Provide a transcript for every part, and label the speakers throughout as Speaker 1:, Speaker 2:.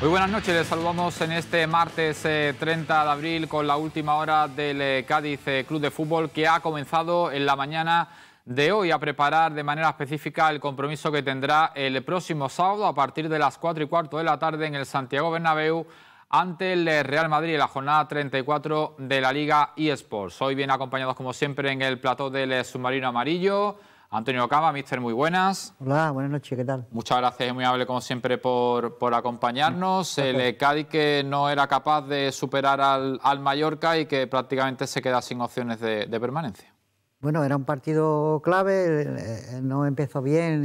Speaker 1: Muy buenas noches, les saludamos en este martes 30 eh, de abril con la última hora del eh, Cádiz eh, Club de Fútbol que ha comenzado en la mañana de hoy a preparar de manera específica el compromiso que tendrá el próximo sábado a partir de las 4 y cuarto de la tarde en el Santiago Bernabéu ante el Real Madrid en la jornada 34 de la Liga eSports. Hoy bien acompañados como siempre en el plató del submarino amarillo Antonio Cama, mister, muy buenas.
Speaker 2: Hola, buenas noches, ¿qué tal?
Speaker 1: Muchas gracias es muy amable, como siempre, por, acompañarnos. El eh, Cádiz que no era capaz de superar al, al, Mallorca y que prácticamente se queda sin opciones de, permanencia.
Speaker 2: Bueno, era un partido clave, eh, eh, no empezó bien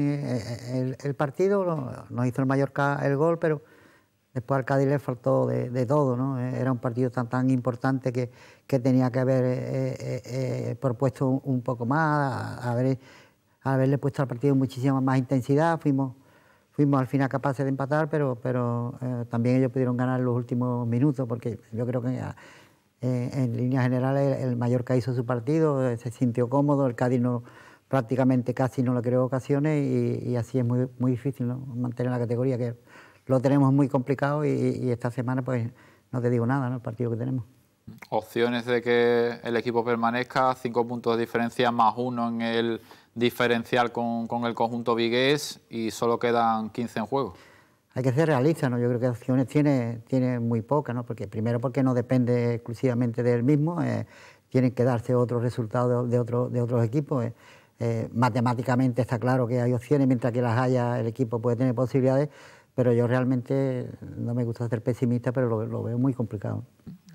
Speaker 2: el, partido, nos hizo el Mallorca el gol, pero después al Cádiz le faltó de, todo, ¿no? Era un partido tan, tan importante que, tenía que haber propuesto un poco más, haber al haberle puesto al partido muchísima más intensidad, fuimos, fuimos al final capaces de empatar, pero, pero eh, también ellos pudieron ganar los últimos minutos, porque yo creo que eh, eh, en líneas generales el, mayor Mallorca hizo su partido, se sintió cómodo, el Cádiz prácticamente casi no lo creó ocasiones y, así es muy, muy difícil mantener la categoría, que lo tenemos muy complicado y, y esta semana pues no te digo nada, ¿no? el partido que tenemos
Speaker 1: opciones de que el equipo permanezca, cinco puntos de diferencia más uno en el diferencial con, el conjunto vigués y solo quedan 15 en juego.
Speaker 2: Hay que ser realista, ¿no? Yo creo que opciones tiene, tiene muy pocas, ¿no? Porque primero porque no depende exclusivamente del mismo, eh, tienen que darse otros resultados de, de otros equipos. Eh. Eh, matemáticamente está claro que hay opciones, mientras que las haya el equipo puede tener posibilidades, pero yo realmente no me gusta ser pesimista, pero lo, veo muy complicado.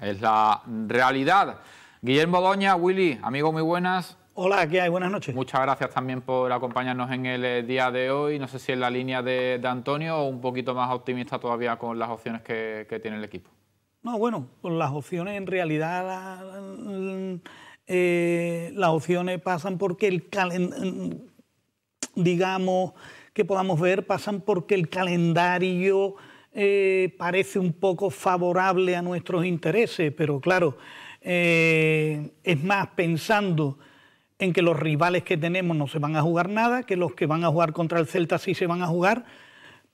Speaker 1: Es la realidad. Guillermo Doña, Willy, amigos muy buenas. Hola, ¿qué hay? Buenas noches. Muchas gracias también por acompañarnos en el eh, día de hoy. No sé si en la línea de, Antonio o un poquito más optimista todavía con las opciones que, tiene el equipo.
Speaker 3: No, bueno, con las opciones en realidad eh, las opciones pasan porque el calendario, digamos, que podamos ver, pasan porque el calendario eh, parece un poco favorable a nuestros intereses, pero claro, es más pensando en que los rivales que tenemos no se van a jugar nada, que los que van a jugar contra el Celta sí se van a jugar,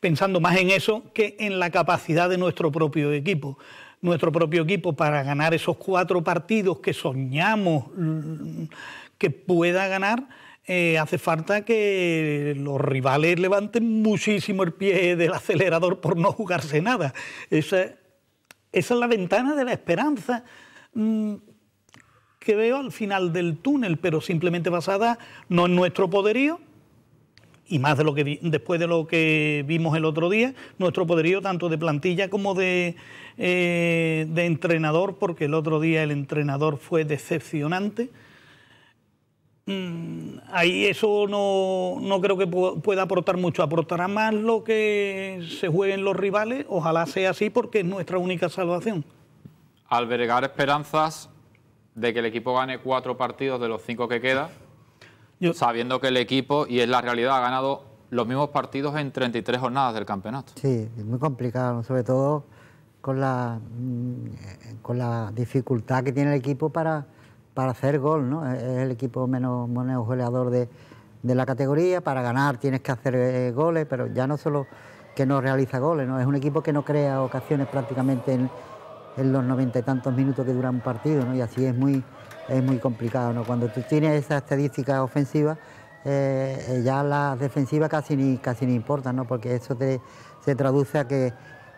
Speaker 3: pensando más en eso que en la capacidad de nuestro propio equipo. Nuestro propio equipo para ganar esos cuatro partidos que soñamos mm, que pueda ganar, eh, hace falta que los rivales levanten muchísimo el pie del acelerador por no jugarse nada. Esa, es la ventana de la esperanza. Mm, que veo al final del túnel, pero simplemente basada no en nuestro poderío, y más de lo que después de lo que vimos el otro día, nuestro poderío tanto de plantilla como de, eh, de entrenador, porque el otro día el entrenador fue decepcionante. Mm, ahí eso no, no creo que pueda aportar mucho. Aportará más lo que se jueguen los rivales. Ojalá sea así porque es nuestra única salvación.
Speaker 1: Albergar esperanzas de que el equipo gane cuatro partidos de los cinco que queda, sabiendo que el equipo, y es la realidad, ha ganado los mismos partidos en 33 jornadas del campeonato.
Speaker 2: Sí, es muy complicado, sobre todo con la, mm, con la dificultad que tiene el equipo para, para hacer gol, ¿no? Es el equipo menos, goleador de, la categoría, para ganar tienes que hacer eh, goles, pero ya no solo que no realiza goles, ¿no? es un equipo que no crea ocasiones prácticamente en, en los noventa y tantos minutos que dura un partido, ¿no? y así es muy, es muy complicado. ¿no? Cuando tú tienes esa estadística ofensiva, eh, ya la defensiva casi ni, casi ni importan, ¿no? porque eso te, se traduce a que,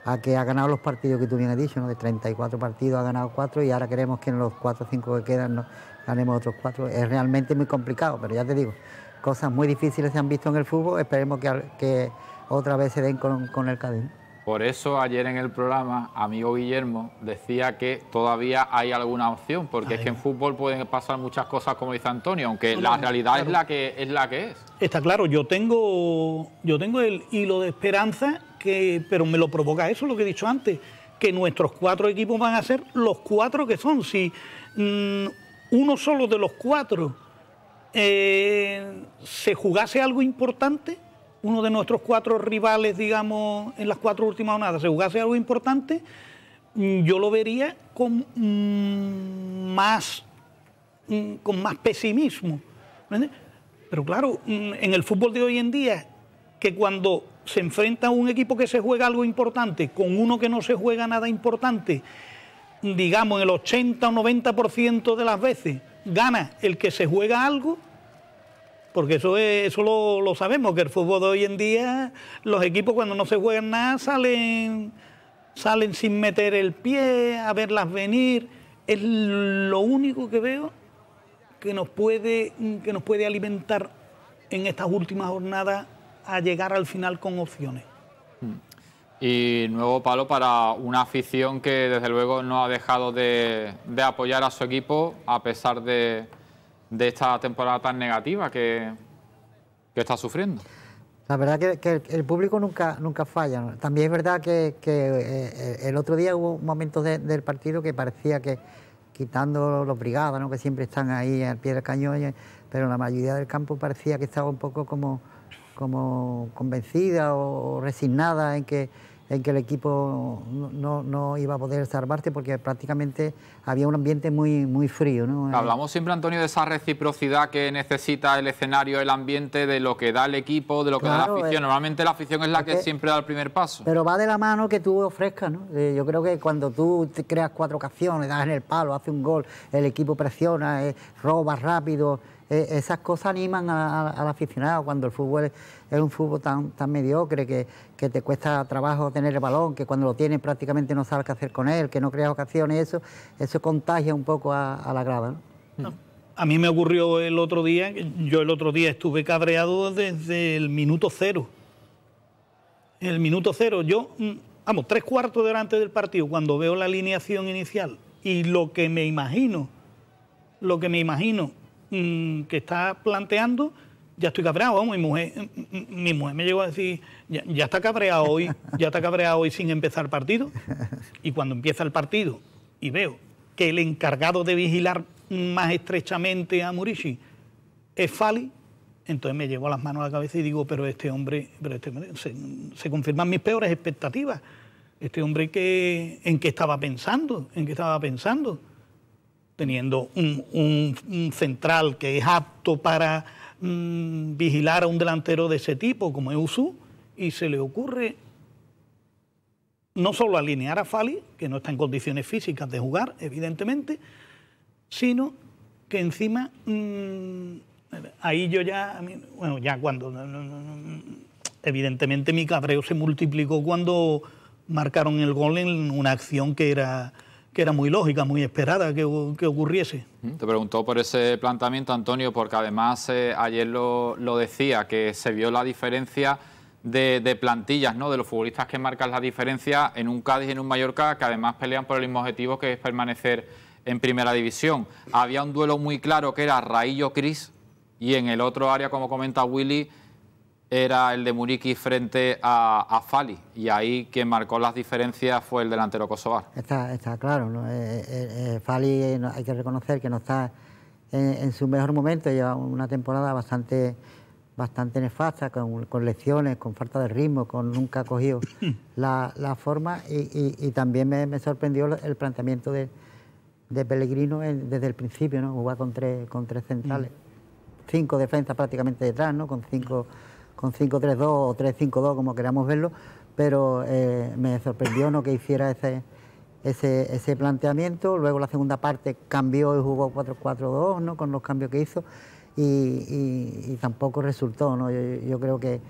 Speaker 2: a que ha ganado los partidos que tú bien has dicho, ¿no? de 34 partidos ha ganado cuatro y ahora queremos que en los cuatro o 5 que quedan ganemos otros cuatro, Es realmente muy complicado, pero ya te digo, cosas muy difíciles se han visto en el fútbol, esperemos que, que otra vez se den con, con el cadena".
Speaker 1: Por eso ayer en el programa, amigo Guillermo decía que todavía hay alguna opción, porque es que en fútbol pueden pasar muchas cosas, como dice Antonio, aunque la realidad es la que es la que es.
Speaker 3: Está claro, yo tengo, yo tengo el hilo de esperanza, que, pero me lo provoca eso, lo que he dicho antes, que nuestros cuatro equipos van a ser los cuatro que son. Si mm, uno solo de los cuatro eh, se jugase algo importante, uno de nuestros cuatro rivales, digamos, en las cuatro últimas jornadas, se jugase algo importante, mm, yo lo vería con mm, más, mm, con más pesimismo. Pero claro, en el fútbol de hoy en día, que cuando se enfrenta a un equipo que se juega algo importante con uno que no se juega nada importante, digamos en el 80 o 90% de las veces gana el que se juega algo porque eso, eso lo, sabemos, que el fútbol de hoy en día, los equipos cuando no se juegan nada salen, salen sin meter el pie, a verlas venir. Es lo único que veo que nos puede, que nos puede alimentar en estas últimas jornadas a llegar al final con opciones. Hmm.
Speaker 1: Y nuevo palo para una afición que desde luego no ha dejado de apoyar a su equipo a pesar de, de esta temporada tan negativa que, que está sufriendo.
Speaker 2: La verdad que, que el, público nunca, nunca falla. También es verdad que, eh, el otro día hubo momentos momento del partido que parecía que quitando los brigadas, ¿no? que siempre están ahí al pie del cañón, eh, pero la mayoría del campo parecía que estaba un poco como, como convencida o resignada en que en que el equipo no, no, iba a poder salvarte... porque prácticamente había un ambiente muy, muy frío. ¿no? Eh, Hablamos
Speaker 1: siempre, Antonio, de esa reciprocidad que necesita el escenario, el ambiente, de lo que da el equipo, de lo que da la afición. Eh, Normalmente la afición es la que, siempre da el
Speaker 2: primer paso. Pero va de la mano que tú ofrezcas. ¿no? Eh, yo creo que cuando tú creas cuatro ocasiones, das en el palo, hace un gol, el equipo presiona, robas roba rápido eh, esas cosas animan al aficionado cuando el fútbol es, un fútbol tan, tan mediocre que, te cuesta trabajo tener el balón, que cuando lo tienes prácticamente no sabes qué hacer con él, que no creas ocasiones, eso, eso contagia un poco a, la grada.
Speaker 3: A mí me ocurrió el otro día, yo el otro día estuve cabreado desde el minuto cero. El minuto cero, yo, mm, vamos, tres cuartos delante del partido, cuando veo la alineación inicial y lo que me imagino, lo que me imagino Mm, que está planteando, ya estoy cabreado. Mi mujer, mm, mm, mi mujer me llegó a decir, ya, ya está cabreado hoy, ya está cabreado hoy sin empezar el partido. Y cuando empieza el partido y veo que el encargado de vigilar más estrechamente a Murishi es Fali, entonces me llevo las manos a la cabeza y digo, pero este hombre, pero este se, confirman mis peores expectativas. Este hombre que, en qué estaba pensando, en qué estaba pensando teniendo un, central que es apto para mm, vigilar a un delantero de ese tipo como es Usu, y se le ocurre no solo alinear a Fali, que no está en condiciones físicas de jugar, evidentemente, sino que encima mm, ahí yo ya, bueno, ya cuando, evidentemente mi cabreo se multiplicó cuando marcaron el gol en una acción que era que era muy lógica, muy esperada que,
Speaker 1: ocurriese. Te preguntó por ese planteamiento, Antonio, porque además eh, ayer lo, decía, que se vio la diferencia de, plantillas, ¿no? de los futbolistas que marcan la diferencia en un Cádiz y en un Mallorca, que además pelean por el mismo objetivo que es permanecer en primera división. Había un duelo muy claro que era raíllo Cris y en el otro área, como comenta Willy, era el de Muriqui frente a, Fali y ahí quien marcó las diferencias fue el delantero kosovar.
Speaker 2: Está, está claro, ¿no? Eh, eh, eh, Fali hay que reconocer que no está en, su mejor momento, lleva una temporada bastante, bastante nefasta, con, con lesiones, con falta de ritmo, con nunca ha cogido la, forma y, también me, sorprendió el planteamiento de, de Pellegrino desde el principio, ¿no? jugar con tres, con tres centrales, mm. cinco defensas prácticamente detrás, ¿no? con cinco con 5-3-2 o 3-5-2, como queramos verlo, pero eh, me sorprendió no que hiciera ese, ese, ese, planteamiento. Luego la segunda parte cambió y jugó 4-4-2, ¿no? con los cambios que hizo, y, tampoco resultó. ¿no? Yo, creo que,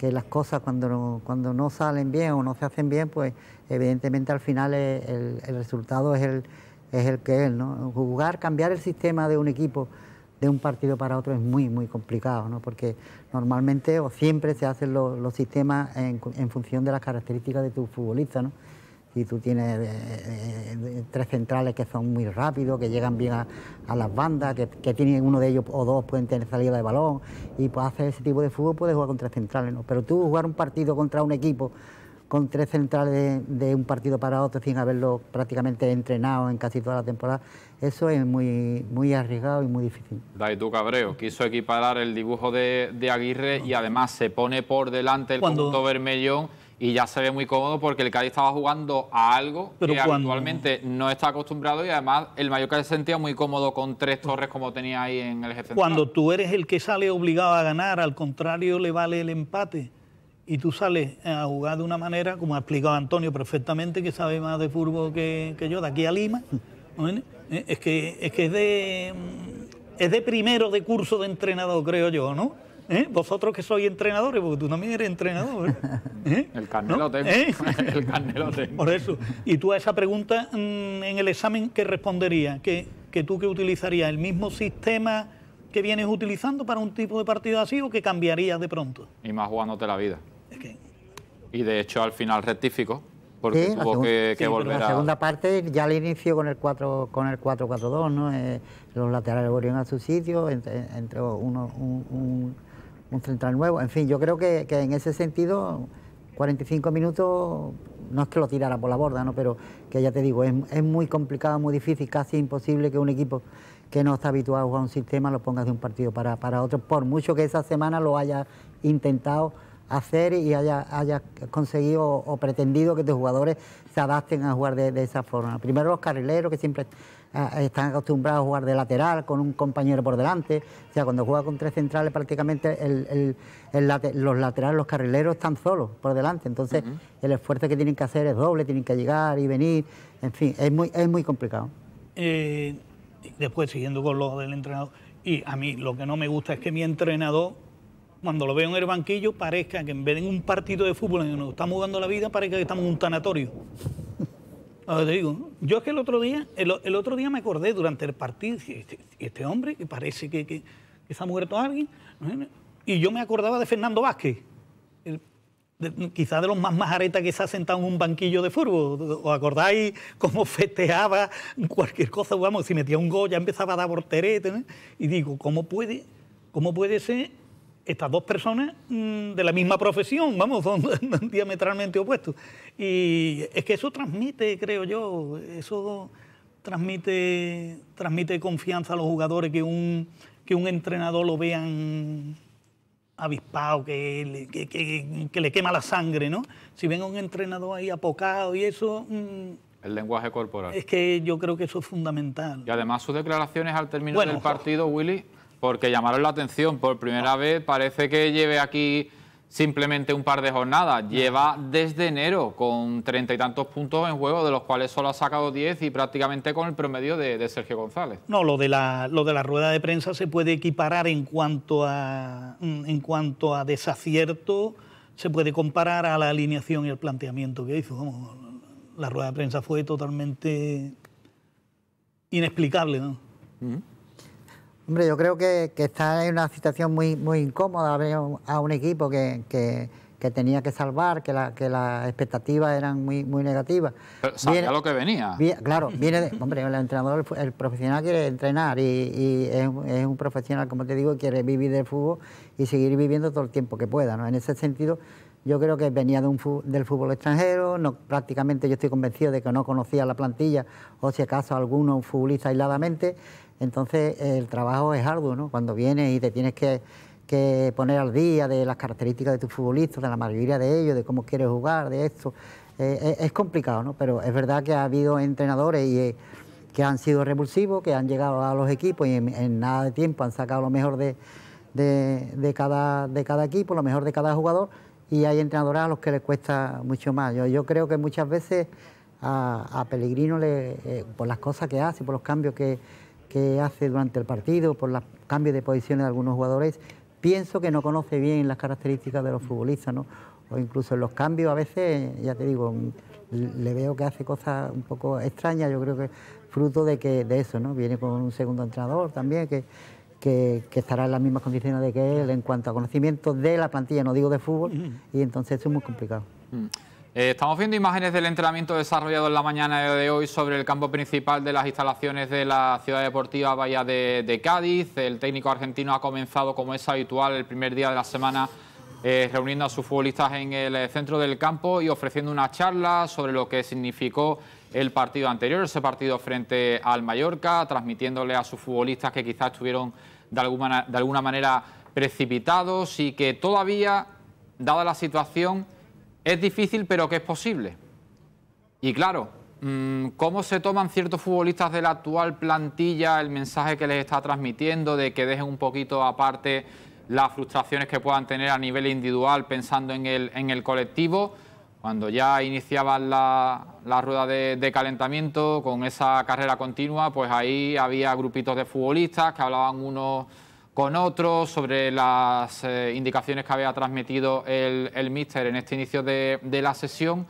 Speaker 2: las cosas cuando no, cuando no salen bien o no se hacen bien, pues evidentemente al final el, resultado es el, es el que es. ¿no? Jugar, cambiar el sistema de un equipo de un partido para otro es muy, muy complicado, ¿no? porque normalmente o siempre se hacen los, sistemas en, función de las características de tu futbolista. ¿no? Si tú tienes eh, eh, eh, tres centrales que son muy rápidos, que llegan bien a, las bandas, que, que, tienen uno de ellos o dos pueden tener salida de balón, y pues hacer ese tipo de fútbol puedes jugar con tres centrales. ¿no? Pero tú jugar un partido contra un equipo con tres centrales de, un partido para otro sin haberlo prácticamente entrenado en casi toda la temporada, eso es muy, muy arriesgado y muy difícil.
Speaker 1: tú, Cabreo quiso equiparar el dibujo de, Aguirre y además se pone por delante el punto vermellón y ya se ve muy cómodo porque el Cádiz estaba jugando a algo que actualmente no está acostumbrado y además el Mallorca se sentía muy cómodo con tres torres como tenía ahí en el jefe. Cuando
Speaker 3: tú eres el que sale obligado a ganar, al contrario le vale el empate y tú sales a jugar de una manera, como ha explicado Antonio perfectamente, que sabe más de fútbol que, yo, de aquí a Lima. Eh, es que es, que es de, mm, es de primero de curso de entrenador, creo yo, ¿no? ¿Eh? Vosotros que sois entrenadores, porque tú también eres entrenador. ¿eh? El carnelo El carnelo Por eso. Y tú a esa pregunta mm, en el examen, ¿qué responderías? ¿Que, tú qué utilizarías? ¿El mismo sistema que vienes utilizando para un tipo de partido así o
Speaker 2: que cambiarías de pronto?
Speaker 1: Y más jugándote la vida. Y de hecho al final rectificó, porque que, que volver la segunda
Speaker 2: parte ya le inició con el 4 con el 4-4-2, 2 eh, los laterales volvieron a su sitio, entre, uno, un, central nuevo. En fin, yo creo que, en ese sentido, 45 minutos, no es que lo tirara por la borda, ¿no? Pero que ya te digo, es, muy complicado, muy difícil, casi imposible que un equipo que no está habituado a un sistema lo pongas de un partido para, para otro, por mucho que esa semana lo haya intentado hacer y haya, haya conseguido o pretendido que tus jugadores se adapten a jugar de, esa forma. Primero los carrileros que siempre ah, están acostumbrados a jugar de lateral con un compañero por delante. O sea, cuando juega con tres centrales prácticamente los laterales, los carrileros están solos por delante. Entonces el esfuerzo que tienen que hacer es doble, tienen que llegar y venir. En fin, es muy, es muy complicado.
Speaker 3: Eh, después, siguiendo con los del entrenador, y a mí lo que no me gusta es que mi entrenador cuando lo veo en el banquillo, parezca que en vez de un partido de fútbol en el que nos estamos jugando la vida, parezca que estamos en un tanatorio. digo, yo es que el otro día, el, otro día me acordé durante el partido, este, este hombre que parece que, que, ha ha muerto alguien, y yo me acordaba de Fernando Vázquez, quizás de, los más majaretas que se ha sentado en un banquillo de fútbol. ¿Os acordáis cómo festeaba cualquier cosa? Vamos, si metía un gol ya empezaba a dar porteretes... Y digo, ¿cómo puede, ¿cómo puede ser estas dos personas mm, de la misma profesión, vamos, son diametralmente opuestos. Y es que eso transmite, creo yo, eso transmite, transmite confianza a los jugadores que un, que un entrenador lo vean avispado, que le, quema la sangre, ¿no? Si ven a un entrenador ahí apocado y eso... Mm,
Speaker 1: el lenguaje corporal. Es
Speaker 3: que yo creo que eso es fundamental.
Speaker 1: Y además sus declaraciones al término del partido, Willy, porque llamaron la atención. Por primera vez parece que lleve aquí simplemente un par de jornadas. Lleva desde enero con treinta y tantos puntos en juego, de los cuales solo ha sacado diez y prácticamente con el promedio de, Sergio González.
Speaker 3: No, lo de, la, lo de la rueda de prensa se puede equiparar en cuanto a, en cuanto a desacierto, se puede comparar a la alineación y el planteamiento que hizo. la rueda de prensa fue totalmente inexplicable. ¿no?
Speaker 2: Hombre, yo creo que, está en una situación muy, muy incómoda a a un equipo que, tenía que salvar, que, que las expectativas eran muy, muy negativas. Pero sabía lo que venía. claro, viene de, hombre, el entrenador, el, profesional quiere entrenar y, es, un profesional, como te digo, quiere vivir del fútbol y seguir viviendo todo el tiempo que pueda. ¿no? En ese sentido, yo creo que venía de un, del fútbol extranjero, no, prácticamente yo estoy convencido de que no conocía la plantilla, o si acaso alguno futbolista aisladamente. Entonces el trabajo es arduo, ¿no? Cuando vienes y te tienes que, que poner al día de las características de tus futbolistas, de la mayoría de ellos, de cómo quieres jugar, de esto. Eh, eh, es, complicado, ¿no? Pero es verdad que ha habido entrenadores y, eh, que han sido repulsivos, que han llegado a los equipos y en, nada de tiempo han sacado lo mejor de, cada, de cada equipo, lo mejor de cada jugador y hay entrenadores a los que les cuesta mucho más. Yo, creo que muchas veces a, Pellegrino, le, eh, por las cosas que hace, por los cambios que, que hace durante el partido, por los cambios de posiciones de algunos jugadores, pienso que no conoce bien las características de los futbolistas, ¿no? o incluso en los cambios a veces, ya te digo, le veo que hace cosas un poco extrañas, yo creo que fruto de que de eso, ¿no? Viene con un segundo entrenador también que que, estará en las mismas condiciones de que él en cuanto a conocimiento de la plantilla, no digo de fútbol, mm. y entonces es muy complicado. Mm.
Speaker 1: Eh, estamos viendo imágenes del entrenamiento desarrollado en la mañana de hoy sobre el campo principal de las instalaciones de la ciudad deportiva Bahía de, Cádiz. El técnico argentino ha comenzado, como es habitual, el primer día de la semana eh, reuniendo a sus futbolistas en el centro del campo y ofreciendo una charla sobre lo que significó el partido anterior, ese partido frente al Mallorca, transmitiéndole a sus futbolistas que quizás estuvieron de alguna, manera precipitados y que todavía, dada la situación, es difícil pero que es posible. Y claro, mm, ¿cómo se toman ciertos futbolistas de la actual plantilla el mensaje que les está transmitiendo de que dejen un poquito aparte las frustraciones que puedan tener a nivel individual pensando en el colectivo? cuando ya iniciaban la, rueda de, calentamiento con esa carrera continua, pues ahí había grupitos de futbolistas que hablaban unos con otros sobre las eh, indicaciones que había transmitido el, el míster en este inicio de, la sesión.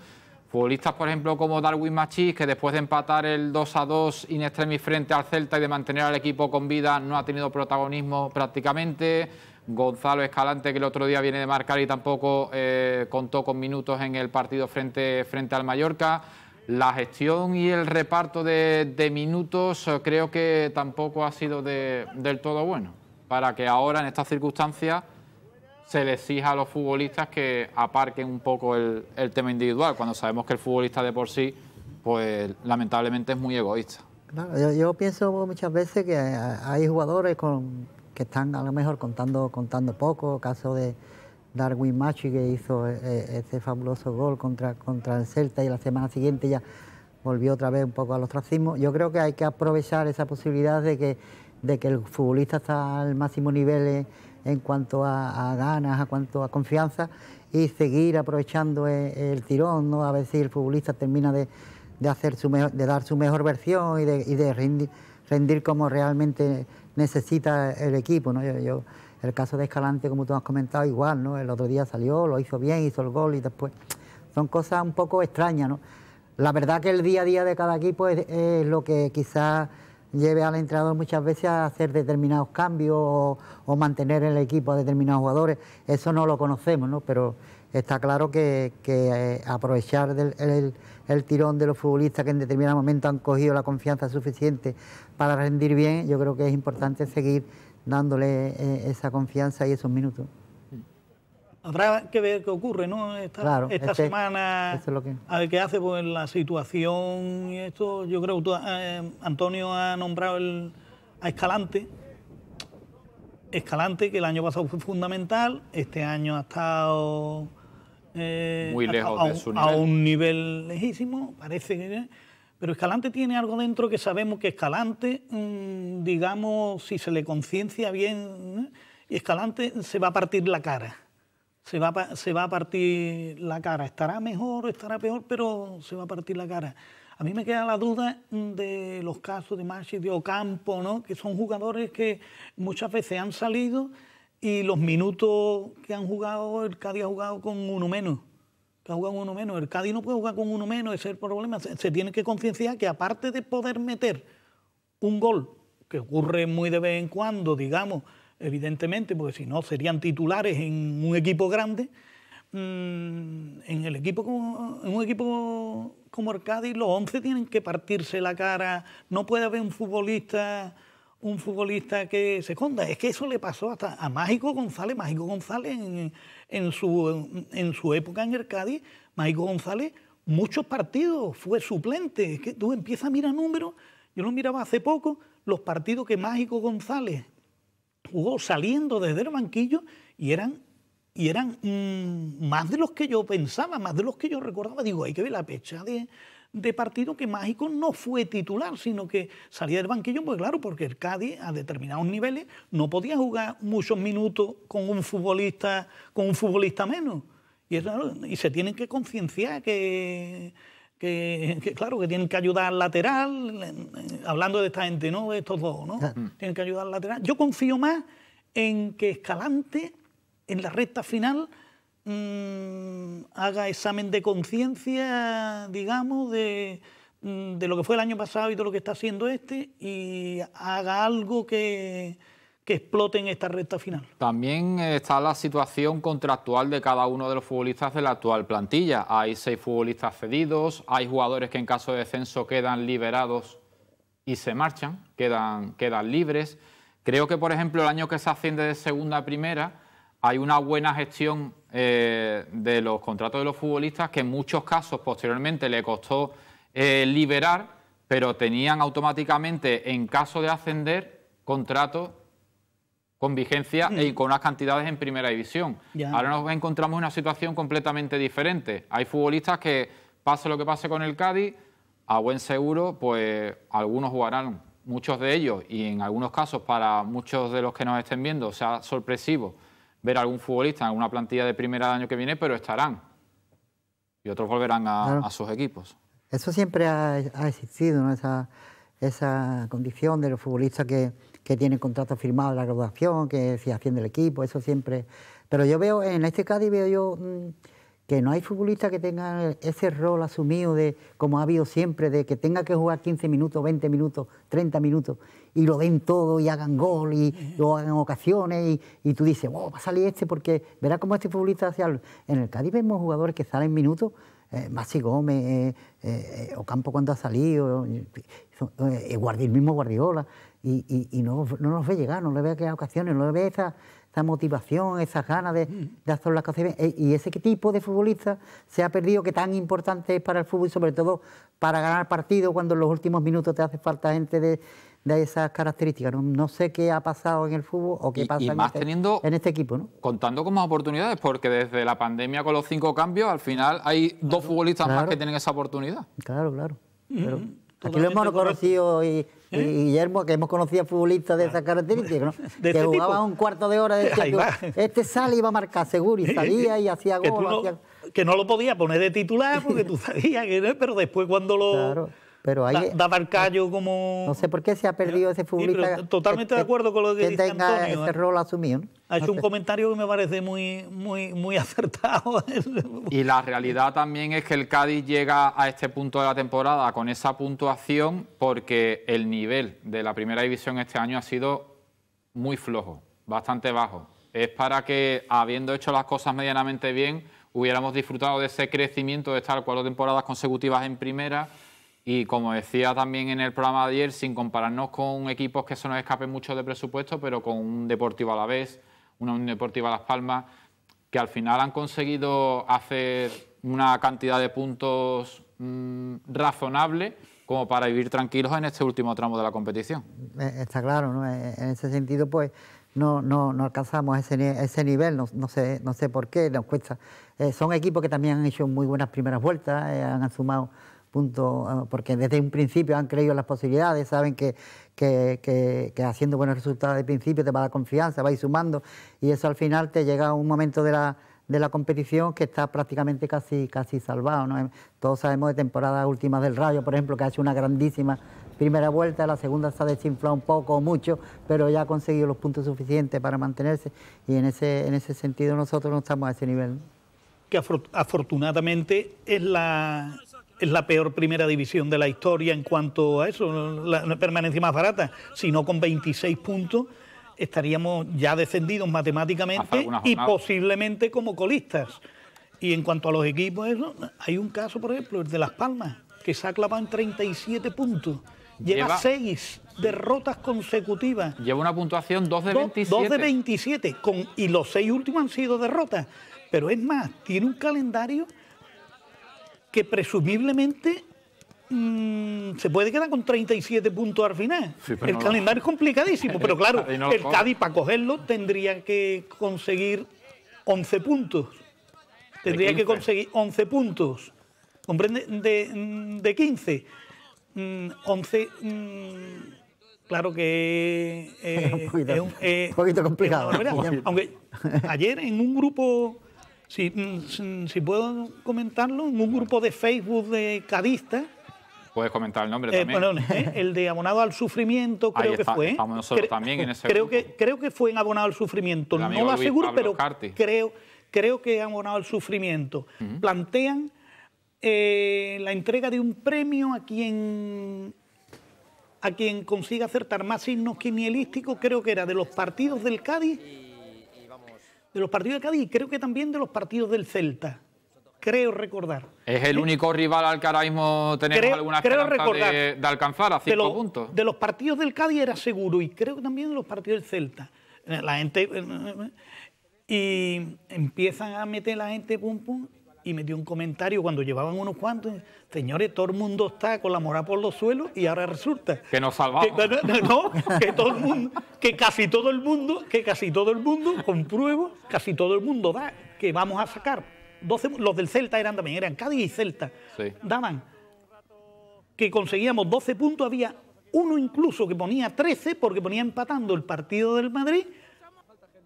Speaker 1: Futbolistas, por ejemplo, como Darwin Machís, que después de empatar el 2 a 2 in extremis frente al Celta y de mantener al equipo con vida, no ha tenido protagonismo prácticamente. Gonzalo Escalante, que el otro día viene de marcar y tampoco eh, contó con minutos en el partido frente, frente al Mallorca. La gestión y el reparto de, minutos eh, creo que tampoco ha sido del todo bueno, para que ahora en estas circunstancias se le exija a los futbolistas que aparquen un poco el, tema individual, cuando sabemos que el futbolista de por sí, pues lamentablemente es muy egoísta.
Speaker 2: yo pienso muchas veces que hay jugadores con que están a lo mejor contando, contando poco, caso de Darwin Machi que hizo eh, eh, ese fabuloso gol contra, contra el Celta y la semana siguiente ya volvió otra vez un poco a los ostracismo. Yo creo que hay que aprovechar esa posibilidad de que, de que el futbolista está al máximo nivel en cuanto a, ganas, a cuanto a confianza y seguir aprovechando eh, el, tirón, a ver si el futbolista termina de, de hacer su de dar su mejor versión y de, rendir como realmente necesita el equipo. ¿no? Yo, el caso de Escalante, como tú has comentado, igual, ¿no? el otro día salió, lo hizo bien, hizo el gol y después... Son cosas un poco extrañas. ¿no? La verdad que el día a día de cada equipo es, lo que quizás lleve al entrenador muchas veces a hacer determinados cambios o, mantener el equipo a determinados jugadores. Eso no lo conocemos, ¿no? pero está claro que, eh, aprovechar del, el, el tirón de los futbolistas que en determinado momento han cogido la confianza suficiente para rendir bien, yo creo que es importante seguir dándole eh, esa confianza y esos minutos.
Speaker 3: Habrá que ver qué ocurre, ¿no? Esta, este semana, a ver qué hace pues, la situación y esto. Yo creo que eh, Antonio ha nombrado el, a Escalante. Escalante, que el año pasado fue fundamental, este año ha estado eh, muy lejos a, de su nivel. A un nivel lejísimo, parece Pero Escalante tiene algo dentro que sabemos que Escalante, mm, digamos, si se le conciencia bien, y ¿eh? Escalante se va a partir la cara. Se va, a, se va a partir la cara. Estará mejor, estará peor, pero se va a partir la cara. A mí me queda la duda mm, de los casos de Machi, de Ocampo, ¿no? que son jugadores que muchas veces han salido y los minutos que han jugado, el Cádiz ha jugado con uno menos. Que ha jugado uno menos. El Cádiz no puede jugar con uno menos, ese es el problema. Se, tiene que concienciar que aparte de poder meter un gol, que ocurre muy de vez en cuando, digamos, evidentemente, porque si no serían titulares en un equipo grande, mm, en, el equipo en un equipo como el Cádiz los 11 tienen que partirse la cara, no puede haber un futbolista un futbolista que se esconda. Es que eso le pasó hasta a Mágico González. Mágico González en, su, época en el Cádiz, Mágico González, muchos partidos fue suplente. Es que tú empiezas a mirar números. Yo lo miraba hace poco, los partidos que Mágico González jugó saliendo desde el banquillo y eran, y eran mm, más de los que yo pensaba, más de los que yo recordaba. Digo, hay que ver la pecha de de partido que Mágico no fue titular, sino que salía del banquillo, pues claro, porque el Cádiz a determinados niveles no podía jugar muchos minutos con un futbolista, con un futbolista menos. Y, se tienen que concienciar que, que, claro, que tienen que ayudar al lateral, hablando de esta gente, ¿no? De estos dos, ¿no? Mm. Tienen que ayudar al lateral. Yo confío más en que Escalante, en la recta final, Mm, haga examen de conciencia, digamos, mm, de, lo que fue el año pasado y de lo que está haciendo este y haga algo que, explote en esta recta final.
Speaker 1: También está la situación contractual de cada uno de los futbolistas de la actual plantilla. Hay seis futbolistas cedidos, hay jugadores que en caso de descenso quedan liberados y se marchan, quedan, quedan libres. Creo que, por ejemplo, el año que se asciende de segunda a primera, hay una buena gestión eh, de los contratos de los futbolistas que en muchos casos posteriormente le costó eh, liberar, pero tenían automáticamente, en caso de ascender, contratos con vigencia mm. y con unas cantidades en primera división. Ahora nos encontramos en una situación completamente diferente. Hay futbolistas que, pase lo que pase con el Cádiz, a buen seguro, pues algunos jugarán, muchos de ellos, y en algunos casos para muchos de los que nos estén viendo, sea sorpresivo ver algún futbolista en alguna plantilla de primera año que viene, pero estarán. Y otros volverán a, sus equipos.
Speaker 2: Eso siempre ha, existido, ¿no? Esa, esa, condición de los futbolistas que, que tienen contrato firmado la graduación, que se hacen el equipo, eso siempre. Pero yo veo, en este Cádiz veo yo mm, que no hay futbolista que tenga ese rol asumido de, como ha habido siempre, de que tenga que jugar 15 minutos, 20 minutos, 30 minutos y lo den todo y hagan gol y lo hagan ocasiones y, tú dices, oh, va a salir este porque verá cómo este futbolista hace En el Cádiz vemos jugadores que salen minutos, eh, Maxi Gómez, eh, eh Ocampo cuando ha salido, eh, el mismo Guardiola, y, no, nos ve llegar, no le ve que ocasiones, no le ve esa, esa motivación, esas ganas de, de, hacer las cosas e, Y ese tipo de futbolista se ha perdido que tan importante es para el fútbol, ...y sobre todo para ganar partido cuando en los últimos minutos te hace falta gente de, de esas características. No, sé qué ha pasado en el fútbol o qué pasa en, este, teniendo, en este equipo. ¿no?
Speaker 1: Contando con más oportunidades, porque desde la pandemia con los cinco cambios, al final hay dos futbolistas más que tienen esa
Speaker 2: oportunidad. Claro, claro. aquí lo hemos conocido ¿Eh? y, Guillermo, que hemos conocido futbolistas de esas características, ¿no? que este jugaban un cuarto de hora de este, este sale y iba a marcar seguro, y salía y hacía gol.
Speaker 3: Que, no, lo podía poner de titular porque tú sabías que no, pero después cuando lo... Pero ahí, da, como... No sé
Speaker 2: por qué se ha perdido ese futbolista. totalmente de acuerdo con lo que, que dice tenga Antonio, ese ¿eh? rol asumido. Ha hecho un
Speaker 3: comentario que me parece muy, muy, muy acertado.
Speaker 1: y la realidad también es que el Cádiz llega a este punto de la temporada con esa puntuación porque el nivel de la primera división este año ha sido muy flojo, bastante bajo. Es para que, habiendo hecho las cosas medianamente bien, hubiéramos disfrutado de ese crecimiento de estar cuatro temporadas consecutivas en primera y como decía también en el programa de ayer, sin compararnos con equipos que se nos escapen mucho de presupuesto, pero con un Deportivo a la vez, una Unión a Las Palmas, que al final han conseguido hacer una cantidad de puntos mm, razonable como para vivir tranquilos en este último tramo de la competición.
Speaker 2: Eh, está claro, eh, en ese sentido, pues no, no, alcanzamos ese, nivel, no, sé, no sé por qué, nos cuesta. Eh, son equipos que también han hecho muy buenas primeras vueltas, han sumado punto, ah, porque desde un principio han creído en las posibilidades, saben que, que, haciendo buenos resultados de principio te va la confianza, vais sumando y eso al final te llega a un momento de la, de la competición que está prácticamente casi, casi salvado. Todos sabemos de temporadas últimas del Rayo, por ejemplo, que hace una grandísima primera vuelta, la segunda se ha desinflado un poco o mucho, pero ya ha conseguido los puntos suficientes para mantenerse y en ese, en ese sentido nosotros no estamos a ese nivel.
Speaker 3: Que afortunadamente es la, es la peor primera división de la historia en cuanto a eso, la permanencia más barata, sino con 26 puntos estaríamos ya descendidos matemáticamente y posiblemente como colistas. Y en cuanto a los equipos, hay un caso, por ejemplo, el de Las Palmas, que se 37 puntos. Lleva, seis derrotas consecutivas.
Speaker 1: Lleva una puntuación 2 de 27. 2 de
Speaker 3: 27, con, y los seis últimos han sido derrotas. Pero es más, tiene un calendario que presumiblemente mm, se puede quedar con 37 puntos al final. el calendario es complicadísimo, pero claro, el Cádiz para cogerlo tendría que conseguir 11 puntos. Tendría que conseguir 11 puntos. ¿Comprende? De, 15. 11. Mm, mm, claro que eh, es, eh, un, poquito complicado. aunque ayer en un grupo Mm, si, si puedo comentarlo, en un grupo de Facebook de cadistas,
Speaker 1: puedes comentar el nombre eh, también.
Speaker 3: ¿eh? el de Abonado al Sufrimiento, creo que fue. ¿eh? Estamos nosotros también en ese creo que Creo que fue en Abonado al Sufrimiento, no lo aseguro, pero creo, creo que es Abonado al Sufrimiento. Plantean la entrega de un premio a quien a quien consiga acertar más signos quinielísticos, creo que era de los partidos del Cádiz de los partidos de Cádiz y creo que también de los partidos del Celta. Creo recordar. Es el eh, único
Speaker 1: rival al que ahora mismo tenemos alguna de, alcanzar a cinco puntos.
Speaker 3: De los partidos del Cádiz era seguro y creo que también de los partidos del Celta. La gente. Eh, eh, y empiezan a meter la gente pum pum y me dio un comentario cuando llevaban unos cuantos. Señores, todo el mundo está con la morada por los suelos y ahora resulta
Speaker 1: que nos salvamos. Que,
Speaker 3: no, que casi todo el mundo, que casi todo el mundo compruebo, casi todo el mundo da que vamos a sacar. 12, los del Celta eran también, eran Cádiz y Celta. Daban que conseguíamos 12 puntos, había uno incluso que ponía 13 porque ponía empatando el partido del Madrid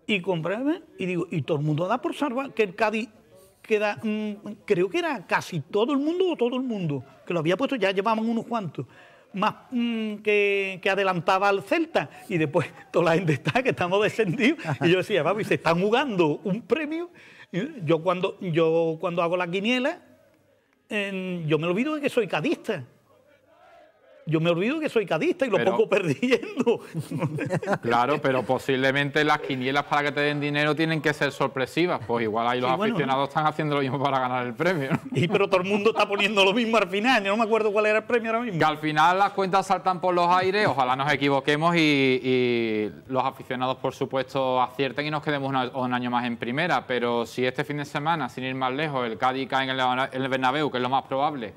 Speaker 3: y compré, y digo, y todo el mundo da por salvar que el Cádiz queda, mm, creo que era casi todo el mundo o todo el mundo que lo había puesto, ya llevaban unos cuantos más mm, que, adelantaba al Celta y después toda la gente está que estamos descendidos y yo decía, y se están jugando un premio. Yo cuando, yo cuando hago la quiniela, yo me olvido de que soy cadista yo me olvido que soy cadista y lo pongo perdiendo.
Speaker 1: claro, pero posiblemente las quinielas para que te den dinero tienen que ser sorpresivas. Pues igual ahí los aficionados están haciendo lo mismo para ganar el premio. Y pero todo el mundo está poniendo lo mismo al final. Yo no me acuerdo cuál era el premio ahora mismo. Que al final las cuentas saltan por los aires, ojalá nos equivoquemos y, los aficionados, por supuesto, acierten y nos quedemos un año más en primera. Pero si este fin de semana, sin ir más lejos, el Cádiz cae en el, en el Bernabéu, que es lo más probable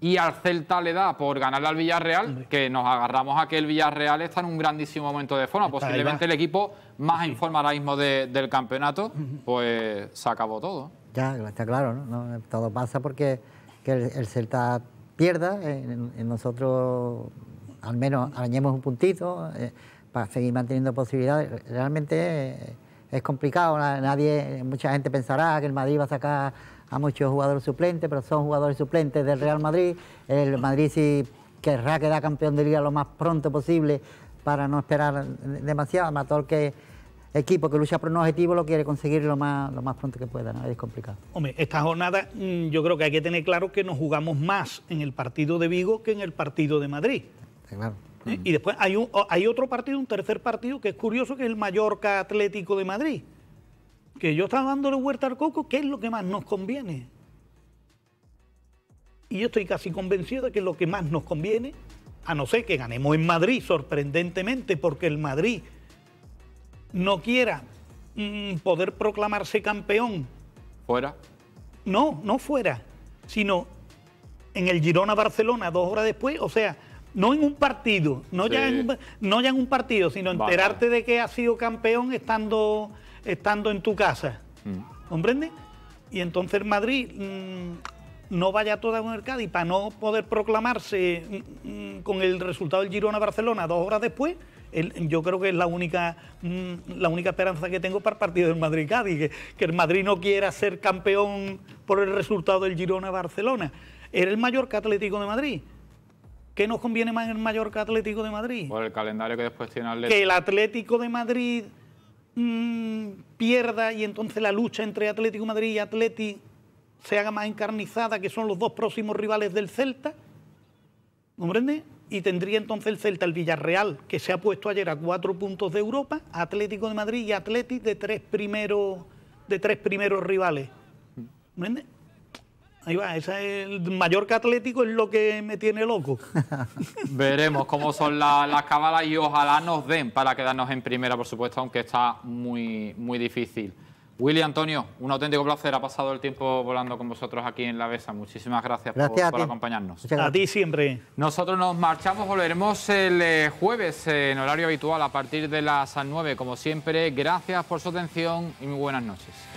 Speaker 1: y al Celta le da por ganarle al Villarreal, que nos agarramos a que el Villarreal está en un grandísimo momento de forma, posiblemente el equipo más sí. en ahora mismo del campeonato, pues se acabó todo.
Speaker 2: Ya, está claro, ¿no? todo pasa porque que el, Celta pierda, eh, nosotros al menos arañemos un puntito eh, para seguir manteniendo posibilidades. Realmente eh, es complicado, nadie, mucha gente pensará que el Madrid va a sacar a muchos jugadores suplentes, pero son jugadores suplentes del Real Madrid. El Madrid si querrá quedar campeón de liga lo más pronto posible para no esperar demasiado. Más todo el que equipo que lucha por un objetivo lo quiere conseguir lo más, lo más pronto que pueda, ¿no? es complicado.
Speaker 3: Hombre, esta jornada mm, yo creo que hay que tener claro que nos jugamos más en el partido de Vigo que en el partido de Madrid. ¿Eh? Y después hay, un, hay otro partido, un tercer partido que es curioso, que es el Mallorca Atlético de Madrid que yo estaba dándole huerta al coco, ¿qué es lo que más nos conviene? Y yo estoy casi convencido de que lo que más nos conviene, a no ser que ganemos en Madrid, sorprendentemente, porque el Madrid no quiera mm, poder proclamarse campeón. ¿Fuera? No, no fuera, sino en el Girona-Barcelona dos horas después, o sea, no en un partido, no, ya, en, no ya en un partido, sino enterarte de que ha sido campeón estando estando en tu casa. Mm. ¿Comprende? Y entonces Madrid mm, no vaya toda una el y para no poder proclamarse mm, con el resultado del Girona-Barcelona dos horas después. yo creo que es la única, la única esperanza que tengo para el partido del Madrid-Cádiz, que, el Madrid no quiera ser campeón por el resultado del Girona-Barcelona. Era el Mallorca Atlético de Madrid. ¿Qué nos conviene más en el Mallorca Atlético de Madrid?
Speaker 1: Por el calendario que después tiene Atlético. Que el
Speaker 3: Atlético de Madrid Mm, pierda y entonces la lucha entre Atlético de Madrid y Atleti se haga más encarnizada, que son los dos próximos rivales del Celta, ¿comprende? Y tendría entonces el Celta, el Villarreal, que se ha puesto ayer a cuatro puntos de Europa, Atlético de Madrid y Atleti de tres primeros, de tres primeros rivales. ¿Comprende? Ahí va, ese el Atlético es lo que me tiene loco.
Speaker 1: Veremos cómo son las cabalas y ojalá nos den para quedarnos en primera, por supuesto, aunque está muy, muy difícil. Willy Antonio, un auténtico placer. Ha pasado el tiempo volando con vosotros aquí en La Besa. Muchísimas gracias, por, acompañarnos. A ti siempre. Nosotros nos marchamos, volveremos el eh, jueves en horario habitual a partir de las 9, como siempre. Gracias por su atención y muy buenas noches.